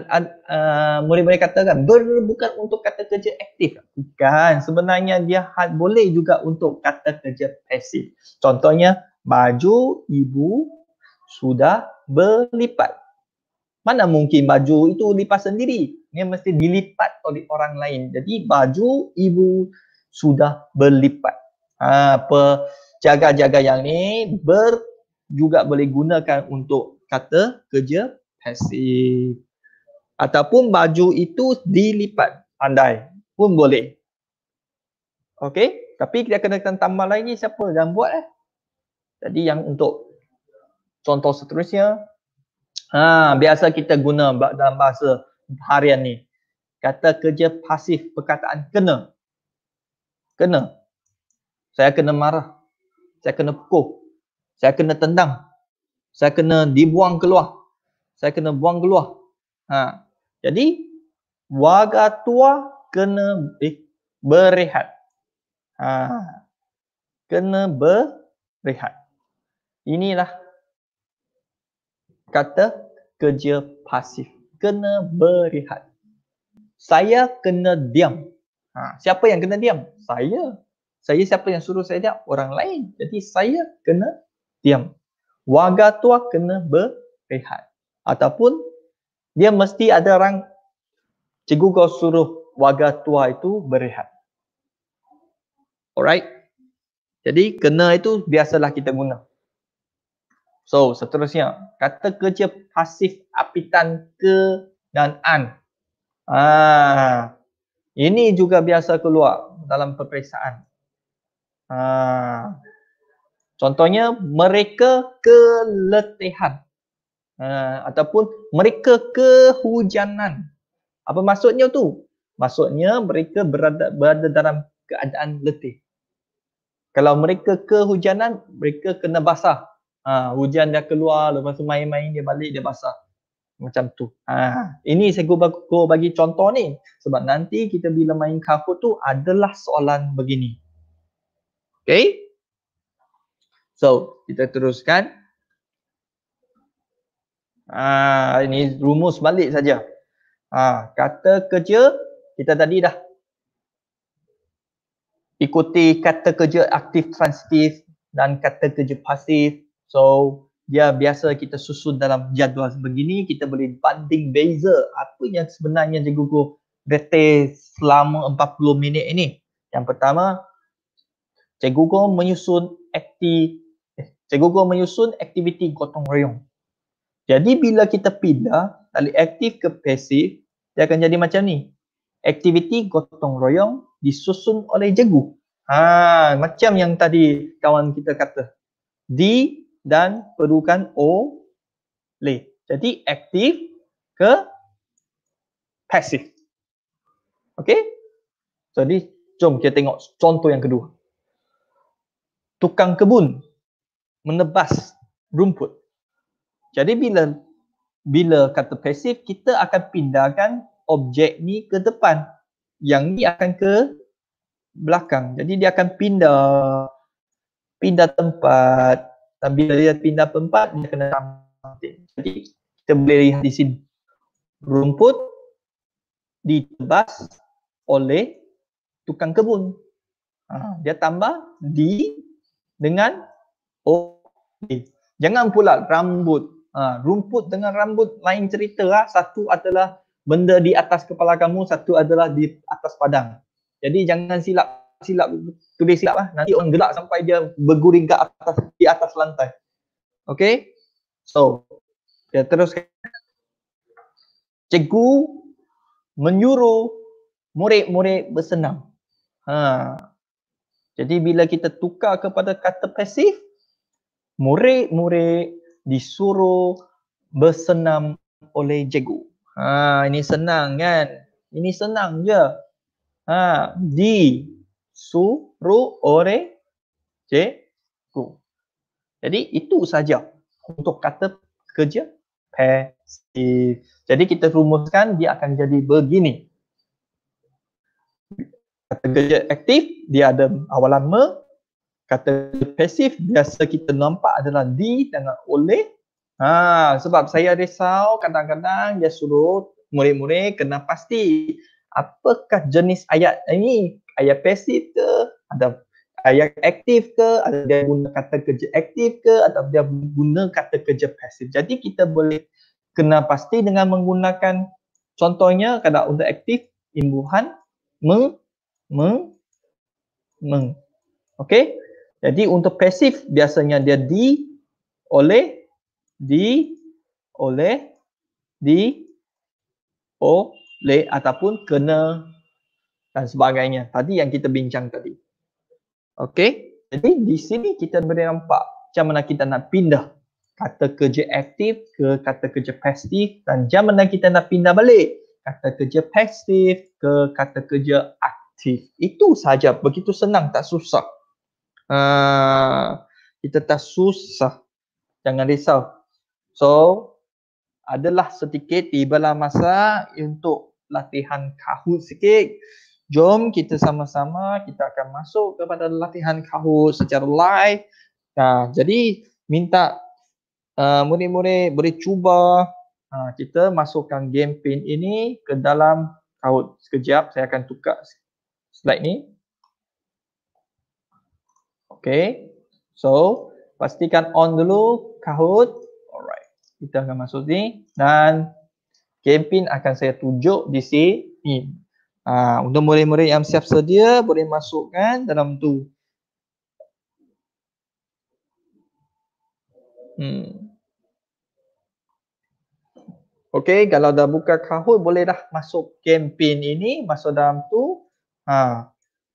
uh, murid-murid kata kan ber bukan untuk kata kerja aktif bukan sebenarnya dia had, boleh juga untuk kata kerja pasif contohnya baju ibu sudah berlipat mana mungkin baju itu lipat sendiri dia mesti dilipat oleh orang lain jadi baju ibu sudah berlipat ha, apa jaga-jaga yang ni ber juga boleh gunakan untuk kata kerja passive ataupun baju itu dilipat andai pun boleh okey tapi kita kena tambah lagi siapa yang buat eh jadi yang untuk contoh seterusnya ha biasa kita guna dalam bahasa harian ni kata kerja pasif perkataan kena kena saya kena marah saya kena pukul saya kena tendang saya kena dibuang keluar saya kena buang keluar Ha. Jadi warga tua kena eh, berehat. Ha. Kena berehat. Inilah kata kerja pasif. Kena berehat. Saya kena diam. Ha. Siapa yang kena diam? Saya. Saya siapa yang suruh saya diam? Orang lain. Jadi saya kena diam. Warga tua kena berehat. Ataupun dia mesti ada orang cikgu kau suruh warga tua itu berehat. Alright. Jadi kena itu biasalah kita guna. So, seterusnya, kata kerja pasif apitan ke dan an. Ah. Ini juga biasa keluar dalam peperiksaan. Ah. Contohnya mereka keletihan. Ah, ataupun mereka kehujanan. Apa maksudnya tu? Maksudnya mereka berada berada dalam keadaan letih. Kalau mereka kehujanan, mereka kena basah. Ha, hujan dia keluar, lepas tu main-main dia balik, dia basah. Macam tu. Ha, ini saya bagi, bagi contoh ni. Sebab nanti kita bila main kahut tu adalah soalan begini. Okay? So, kita teruskan. Ah, ini rumus balik saja. Ah, kata kerja kita tadi dah ikuti kata kerja aktif transitif dan kata kerja pasif. So, dia biasa kita susun dalam jadual sebegini, kita boleh banding beza apa yang sebenarnya cikgu ku retes selama 40 minit ini. Yang pertama, cikgu ku menyusun aktif eh, cikgu ku menyusun aktiviti gotong royong. Jadi bila kita pindah dari aktif ke pasif, dia akan jadi macam ni. Aktiviti gotong royong disusun oleh jegu. Ha, macam yang tadi kawan kita kata. Di dan perlukan o le. Jadi aktif ke pasif. Okey? Jadi jom kita tengok contoh yang kedua. Tukang kebun menebas rumput. Jadi bila bila kata pasif kita akan pindahkan objek ni ke depan. Yang ni akan ke belakang. Jadi dia akan pindah pindah tempat. Dan bila dia pindah tempat dia kena something. Jadi kita boleh lihat di sini rumput ditebas oleh tukang kebun. Ha, dia tambah di dengan O. Oh, Jangan pula rambut Ha, rumput dengan rambut lain cerita lah. Satu adalah benda di atas kepala kamu, satu adalah di atas padang. Jadi jangan silap silap tulis silap lah. Nanti orang gelak sampai dia berguring ke atas di atas lantai. Okay? So, kita teruskan. Cikgu menyuruh murid-murid bersenang. Ha. Jadi bila kita tukar kepada kata pasif, murid-murid disuruh bersenam oleh Jegu. Ha ini senang kan? Ini senang je. Ha di suruh oleh cikgu. Jadi itu saja untuk kata kerja pasif. Jadi kita rumuskan dia akan jadi begini. Kata kerja aktif dia ada awalan me, kata pasif biasa kita nampak adalah di dengan oleh ha sebab saya risau kadang-kadang dia suruh murid-murid kena pasti apakah jenis ayat ini ayat pasif ke ada ayat aktif ke ada dia guna kata kerja aktif ke atau dia guna kata kerja pasif jadi kita boleh kena pasti dengan menggunakan contohnya kata untuk aktif imbuhan meng meng meng okey jadi untuk pasif biasanya dia di oleh di oleh di oleh ataupun kena dan sebagainya. Tadi yang kita bincang tadi. Okey. Jadi di sini kita boleh nampak macam mana kita nak pindah kata kerja aktif ke kata kerja pasif dan macam mana kita nak pindah balik kata kerja pasif ke kata kerja aktif. Itu saja begitu senang tak susah uh, kita tak susah jangan risau so adalah sedikit tibalah masa untuk latihan kahut sikit jom kita sama-sama kita akan masuk kepada latihan kahut secara live nah, jadi minta uh, murid-murid boleh cuba Ha, kita masukkan game pin ini ke dalam kahut sekejap. Saya akan tukar slide ni. Okay. So, pastikan on dulu kahut. Alright. Kita akan masuk ni. dan game akan saya tunjuk di sini. Ha, untuk murid-murid yang siap sedia boleh masukkan dalam tu. Hmm. Okey, kalau dah buka kahut boleh dah masuk game ini, masuk dalam tu. Ha,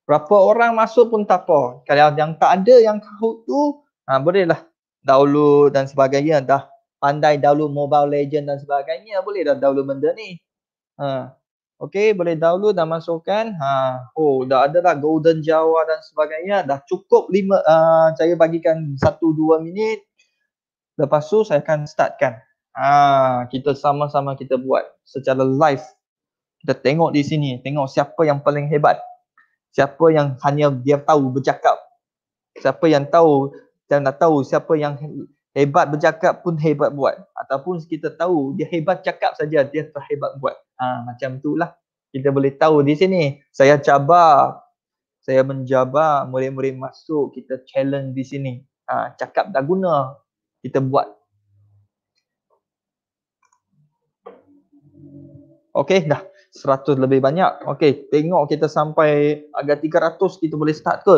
Berapa orang masuk pun tak apa. Kalau yang tak ada yang tahu tu, ha, bolehlah dahulu dan sebagainya. Dah pandai dahulu Mobile Legend dan sebagainya, boleh dah dahulu benda ni. Ha. Okey, boleh dahulu dah masukkan. Ha. Oh, dah ada dah Golden Jawa dan sebagainya. Dah cukup lima, uh, saya bagikan satu dua minit. Lepas tu saya akan startkan. Ha. Kita sama-sama kita buat secara live. Kita tengok di sini, tengok siapa yang paling hebat siapa yang hanya dia tahu bercakap siapa yang tahu dan nak tahu siapa yang hebat bercakap pun hebat buat ataupun kita tahu dia hebat cakap saja dia terhebat buat ha, macam tu lah kita boleh tahu di sini saya cabar saya menjabar murid-murid masuk kita challenge di sini ha, cakap tak guna kita buat Okay, dah. 100 lebih banyak. Okey, tengok kita sampai agak 300 kita boleh start ke?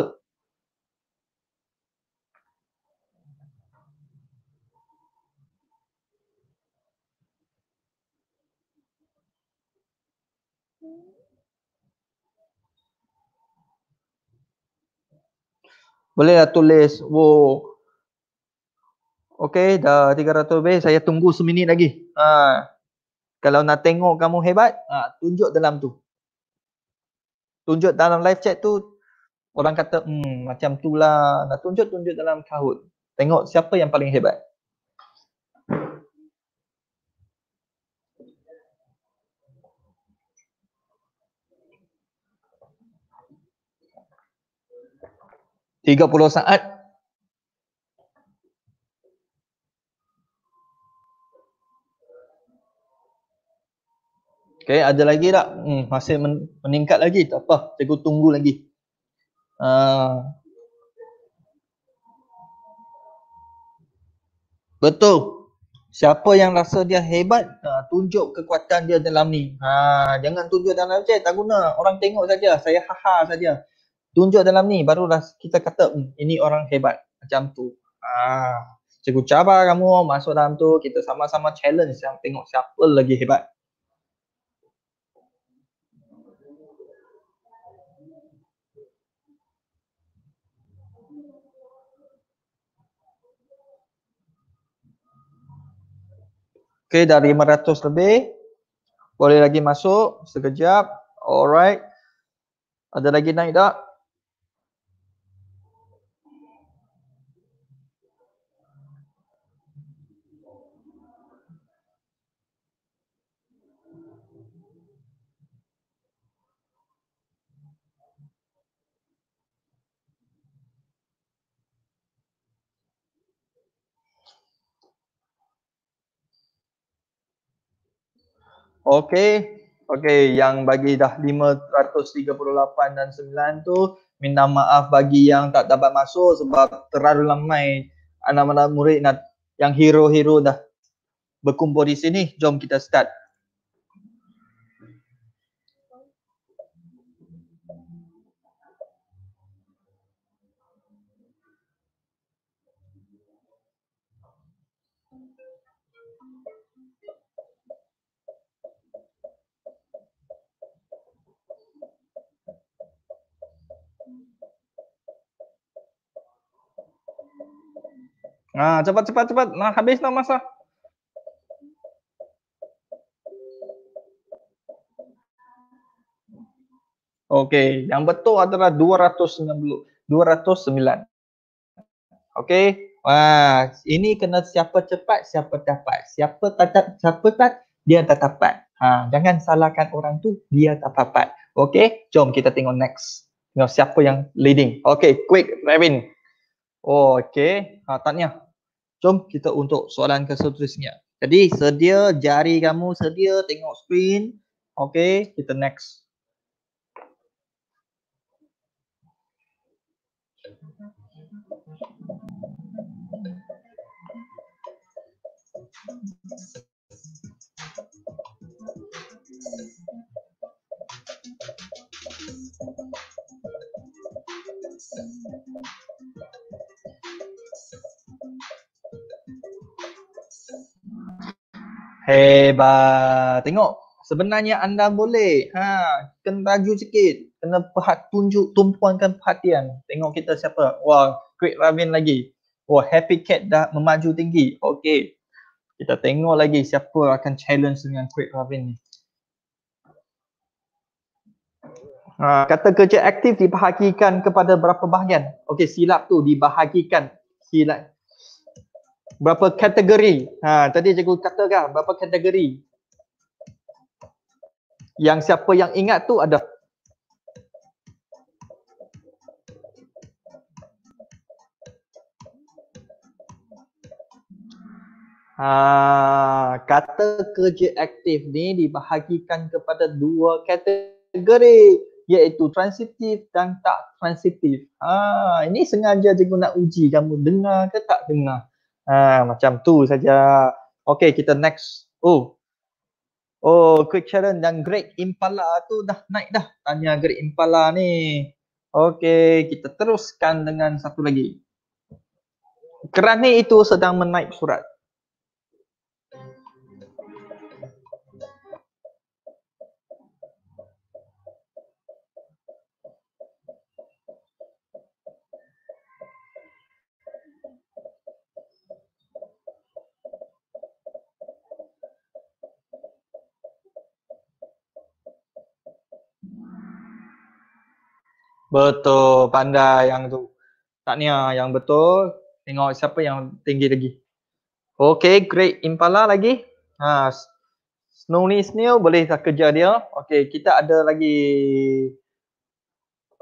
Bolehlah tulis. Wow. Okey, dah 300 lebih. Saya tunggu seminit lagi. Haa. Kalau nak tengok kamu hebat, ha, tunjuk dalam tu. Tunjuk dalam live chat tu, orang kata hmm, macam tu lah. Nak tunjuk, tunjuk dalam kahut. Tengok siapa yang paling hebat. Tiga puluh saat, Okay, ada lagi tak? Hmm, masih men- meningkat lagi. Tak apa, cikgu tunggu lagi. Uh, betul. Siapa yang rasa dia hebat, uh, tunjuk kekuatan dia dalam ni. Ha, jangan tunjuk dalam chat, tak guna. Orang tengok saja, saya haha saja. Tunjuk dalam ni, baru kita kata, hmm, ini orang hebat. Macam tu. Ha, cikgu cabar kamu masuk dalam tu, kita sama-sama challenge yang tengok siapa lagi hebat. Okay, dari 500 lebih. Boleh lagi masuk sekejap. Alright. Ada lagi naik tak? Okey. Okey, yang bagi dah 538 dan 9 tu minta maaf bagi yang tak dapat masuk sebab terlalu ramai anak-anak murid nak yang hero-hero dah berkumpul di sini. Jom kita start. Nah ha, cepat cepat cepat. Nah, habis dah masa. Okey, yang betul adalah 290 209. Okey. Wah, ini kena siapa cepat, siapa dapat. Siapa tak dapat, siapa tak dia tak dapat. Ha, jangan salahkan orang tu, dia tak dapat. Okey, jom kita tengok next. Tengok siapa yang leading. Okey, quick, Revin. Oh, okey. Ha, tanya. Ah. Jom kita untuk soalan ke seterusnya. Ah. Jadi, sedia jari kamu, sedia tengok screen. Okey, kita next. Thank you. Hebat. Tengok. Sebenarnya anda boleh. Ha, kena raju sikit. Kena perhat, tunjuk, tumpuankan perhatian. Tengok kita siapa. Wah, Great Ravin lagi. Wah, Happy Cat dah memaju tinggi. Okay. Kita tengok lagi siapa akan challenge dengan Great Ravin ni. Ha, kata kerja aktif dibahagikan kepada berapa bahagian? Okay, silap tu dibahagikan. Silap berapa kategori ha tadi cikgu katakan berapa kategori yang siapa yang ingat tu ada Ha, kata kerja aktif ni dibahagikan kepada dua kategori iaitu transitif dan tak transitif. Ha, ini sengaja cikgu nak uji kamu dengar ke tak dengar. Ha, macam tu saja. Okay, kita next. Oh. Oh, quick challenge dan great Impala tu dah naik dah. Tanya Greg Impala ni. Okay, kita teruskan dengan satu lagi. Kerana itu sedang menaik surat. Betul, pandai yang tu. Tak ni yang betul. Tengok siapa yang tinggi lagi. Okay, great. Impala lagi. Ha, Snow ni snail boleh tak lah kerja dia. Okay, kita ada lagi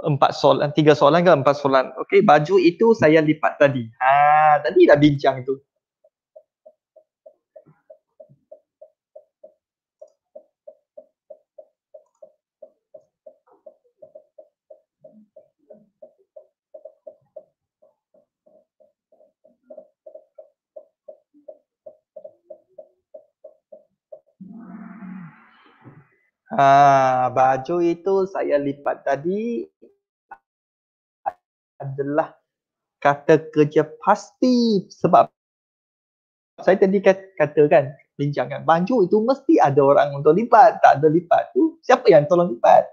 empat soalan, tiga soalan ke empat soalan. Okay, baju itu saya lipat tadi. Ha, tadi dah bincang tu. Ah, baju itu saya lipat tadi adalah kata kerja pasti sebab saya tadi kata kan bincangkan baju itu mesti ada orang untuk lipat tak ada lipat tu siapa yang tolong lipat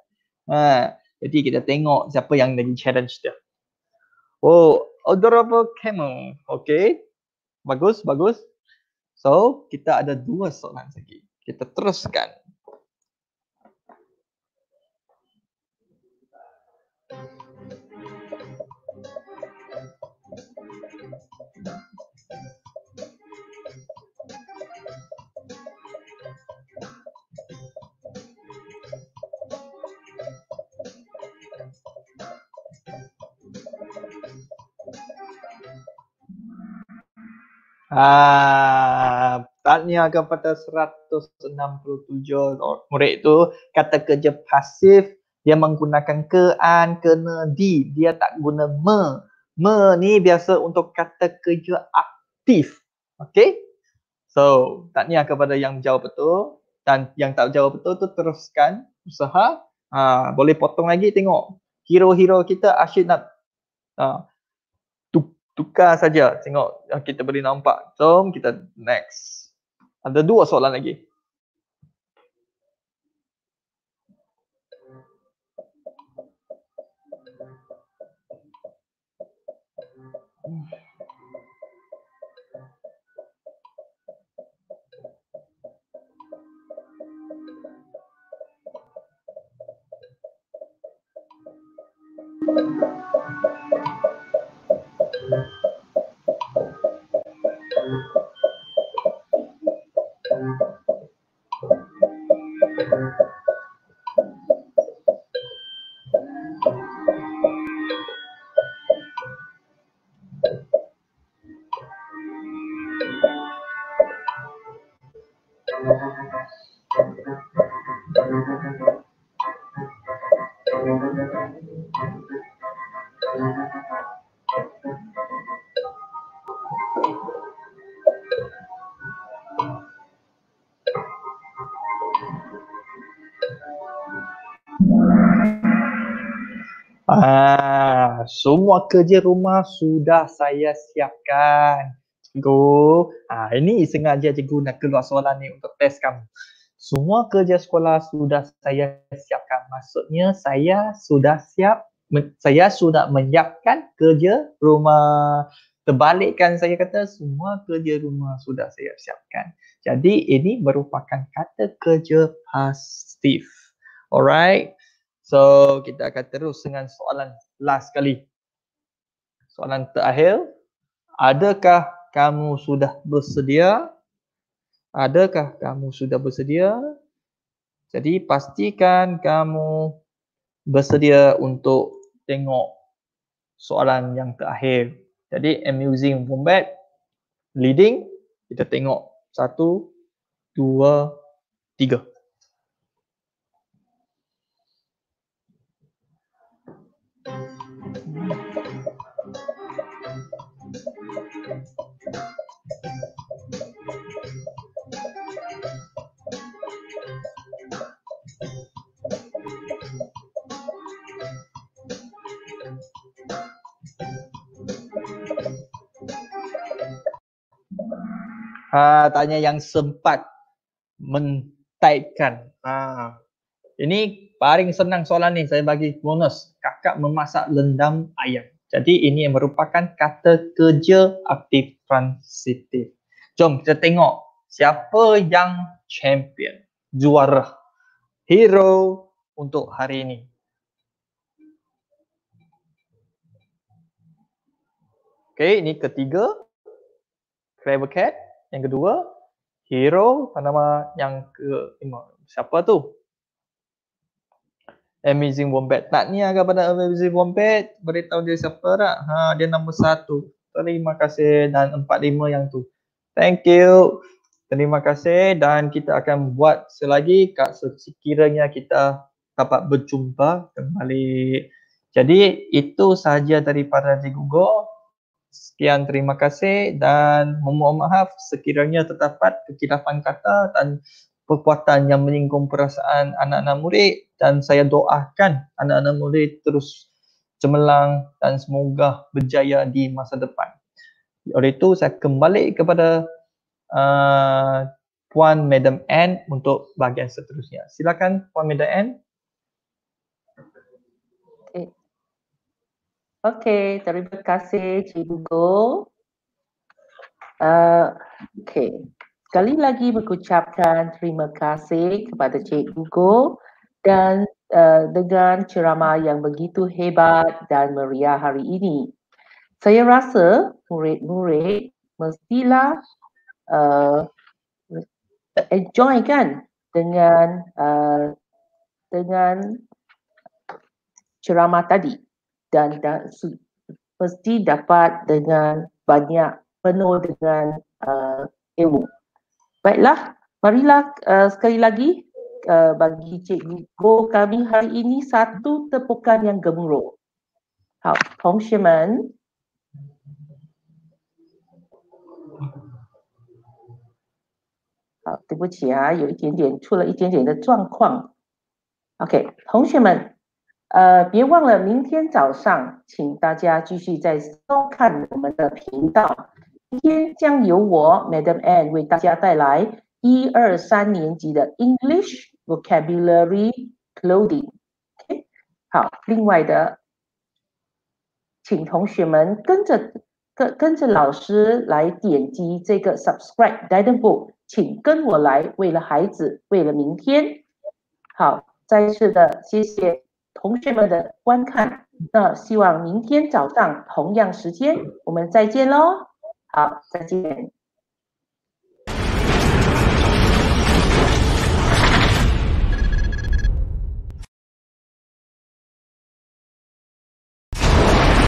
ha jadi kita tengok siapa yang lagi challenge dia oh adorable camel okey bagus bagus so kita ada dua soalan lagi kita teruskan tanya kepada 167 murid itu kata kerja pasif dia menggunakan kean, kena, di. Dia tak guna me. Me ni biasa untuk kata kerja aktif. Okay? So, tanya kepada yang jawab betul dan yang tak jawab betul tu teruskan usaha. Ha, boleh potong lagi tengok. Hero-hero kita asyik nak ha, tukar saja tengok ah, kita boleh nampak jom kita next ada dua soalan lagi Semua kerja rumah sudah saya siapkan. Cikgu, ha, ini sengaja cikgu nak keluar soalan ni untuk test kamu. Semua kerja sekolah sudah saya siapkan. Maksudnya saya sudah siap, saya sudah menyiapkan kerja rumah. Terbalikkan saya kata semua kerja rumah sudah saya siapkan. Jadi ini merupakan kata kerja pasif. Alright. So kita akan terus dengan soalan last kali soalan terakhir adakah kamu sudah bersedia adakah kamu sudah bersedia jadi pastikan kamu bersedia untuk tengok soalan yang terakhir jadi amusing using leading kita tengok satu dua tiga Ha, tanya yang sempat mentaikkan. Ha. Ini paling senang soalan ni saya bagi bonus. Kakak memasak lendam ayam. Jadi ini yang merupakan kata kerja aktif transitif. Jom kita tengok siapa yang champion, juara, hero untuk hari ini. Okay, ini ketiga. Clever Cat. Yang kedua, hero nama yang ke siapa tu? Amazing Wombat. Tak ni agak pada Amazing Wombat. Beritahu dia siapa tak? Ha, dia nombor satu. Terima kasih dan empat lima yang tu. Thank you. Terima kasih dan kita akan buat selagi kat sekiranya kita dapat berjumpa kembali. Jadi itu sahaja daripada Google. Sekian terima kasih dan memohon maaf sekiranya terdapat kekilafan kata dan perkuatan yang menyinggung perasaan anak-anak murid dan saya doakan anak-anak murid terus cemerlang dan semoga berjaya di masa depan. Oleh itu saya kembali kepada uh, Puan Madam N untuk bahagian seterusnya. Silakan Puan Madam N. Okey, terima kasih Cikgu Go. Uh, eh, Okey, sekali lagi mengucapkan terima kasih kepada Cikgu Go dan uh, dengan ceramah yang begitu hebat dan meriah hari ini. Saya rasa murid-murid mestilah uh, enjoy kan dengan uh, dengan ceramah tadi dan, dan pasti dapat dengan banyak penuh dengan uh, ilmu. Baiklah, marilah uh, sekali lagi uh, bagi Cikgu Go kami hari ini satu tepukan yang gemuruh. Hao, Tongshiman. Hao, tiba-tiba ya, ada sedikit, ada sedikit, ada sedikit, ada sedikit, ada sedikit, ada sedikit, 呃，别忘了明天早上，请大家继续再收看我们的频道。明天将由我 Madam Anne 为大家带来一二三年级的 English Vocabulary Clothing。好，另外的，请同学们跟着跟跟着老师来点击这个 Subscribe Daren Book，请跟我来，为了孩子，为了明天。好，再次的谢谢。同学们的观看，那希望明天早上同样时间我们再见喽。好，再见。